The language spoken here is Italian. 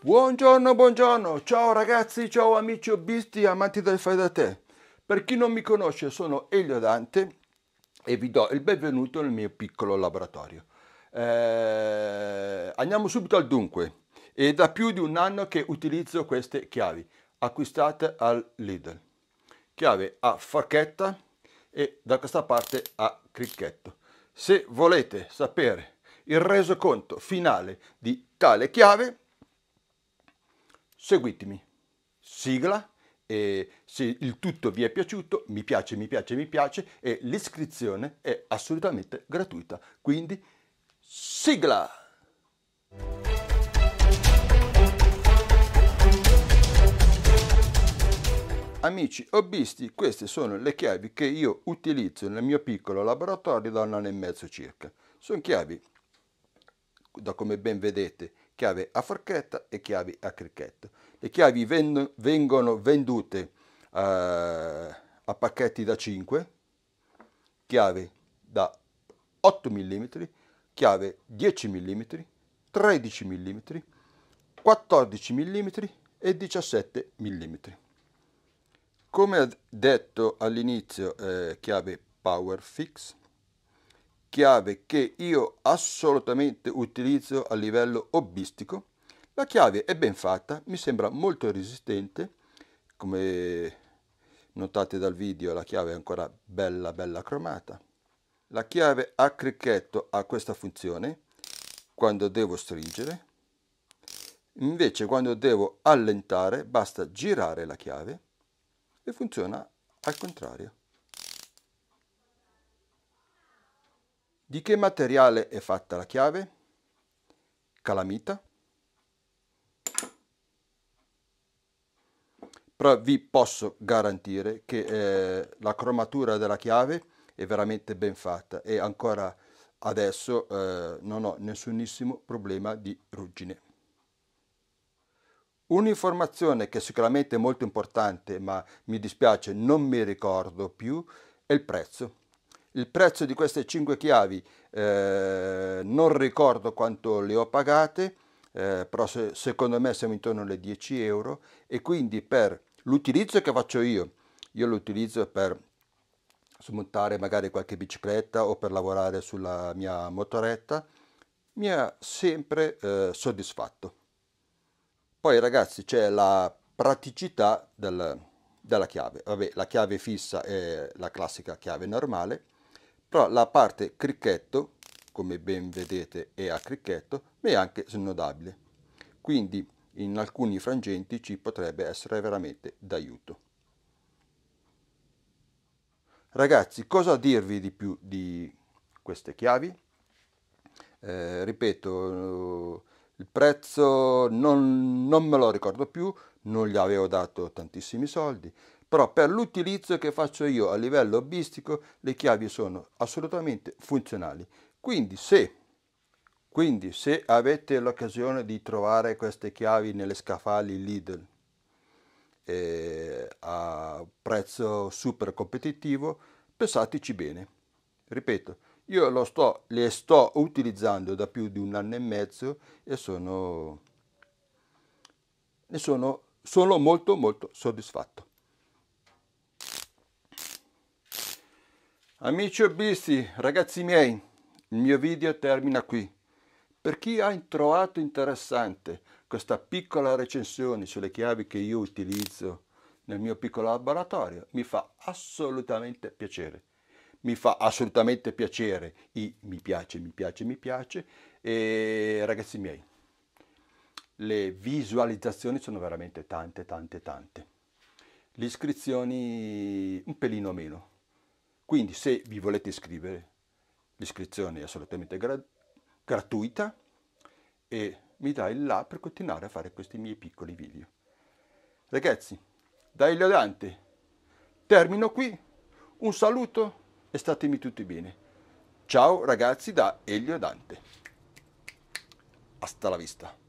Buongiorno, buongiorno, ciao ragazzi, ciao amici hobbisti, amanti del fai da te. Per chi non mi conosce sono Elio Dante e vi do il benvenuto nel mio piccolo laboratorio. Eh, andiamo subito al dunque. È da più di un anno che utilizzo queste chiavi, acquistate al Lidl. Chiave a forchetta e da questa parte a cricchetto. Se volete sapere il resoconto finale di tale chiave, seguitemi. Sigla e se il tutto vi è piaciuto, mi piace, mi piace, mi piace e l'iscrizione è assolutamente gratuita. Quindi Sigla. Amici hobbisti, queste sono le chiavi che io utilizzo nel mio piccolo laboratorio da un anno e mezzo circa. Sono chiavi, da come ben vedete, chiave a forchetta e chiavi a cricchetto. Le chiavi vend vengono vendute a, eh, a pacchetti da 5, chiave da 8 mm chiave 10 mm, 13 mm, 14 mm e 17 mm. Come detto all'inizio, eh, chiave Power Fix, chiave che io assolutamente utilizzo a livello hobbistico. La chiave è ben fatta, mi sembra molto resistente, come notate dal video la chiave è ancora bella bella cromata. La chiave a cricchetto ha questa funzione quando devo stringere, invece quando devo allentare basta girare la chiave e funziona al contrario. Di che materiale è fatta la chiave? Calamita. Però vi posso garantire che eh, la cromatura della chiave è veramente ben fatta e ancora adesso eh, non ho nessunissimo problema di ruggine. Un'informazione che sicuramente è molto importante, ma mi dispiace non mi ricordo più, è il prezzo. Il prezzo di queste 5 chiavi eh, non ricordo quanto le ho pagate, eh, però se, secondo me siamo intorno alle 10 euro e quindi per l'utilizzo che faccio io, io lo utilizzo per smontare magari qualche bicicletta o per lavorare sulla mia motoretta, mi ha sempre eh, soddisfatto. Poi ragazzi c'è la praticità del, della chiave. Vabbè, la chiave fissa è la classica chiave normale, però la parte cricchetto, come ben vedete è a cricchetto, ma è anche snodabile. Quindi in alcuni frangenti ci potrebbe essere veramente d'aiuto. Ragazzi, cosa dirvi di più di queste chiavi? Eh, ripeto, eh, il prezzo non, non, me lo ricordo più, non gli avevo dato tantissimi soldi, però per l'utilizzo che faccio io a livello hobbistico le chiavi sono assolutamente funzionali. Quindi se, quindi se avete l'occasione di trovare queste chiavi nelle scaffali Lidl, eh, a prezzo super competitivo, pensateci bene. Ripeto, io sto, le sto utilizzando da più di un anno e mezzo e sono, ne sono, sono molto molto soddisfatto. Amici hobbisti, ragazzi miei, il mio video termina qui. Per chi ha trovato interessante questa piccola recensione sulle chiavi che io utilizzo nel mio piccolo laboratorio mi fa assolutamente piacere. Mi fa assolutamente piacere i mi piace, mi piace, mi piace. E ragazzi miei, le visualizzazioni sono veramente tante, tante, tante. Le iscrizioni un pelino meno. Quindi se vi volete iscrivere, l'iscrizione è assolutamente gra gratuita e mi dai il là per continuare a fare questi miei piccoli video. Ragazzi, da Elio Dante, termino qui, un saluto e statemi tutti bene. Ciao ragazzi da Elio Dante. Hasta la vista.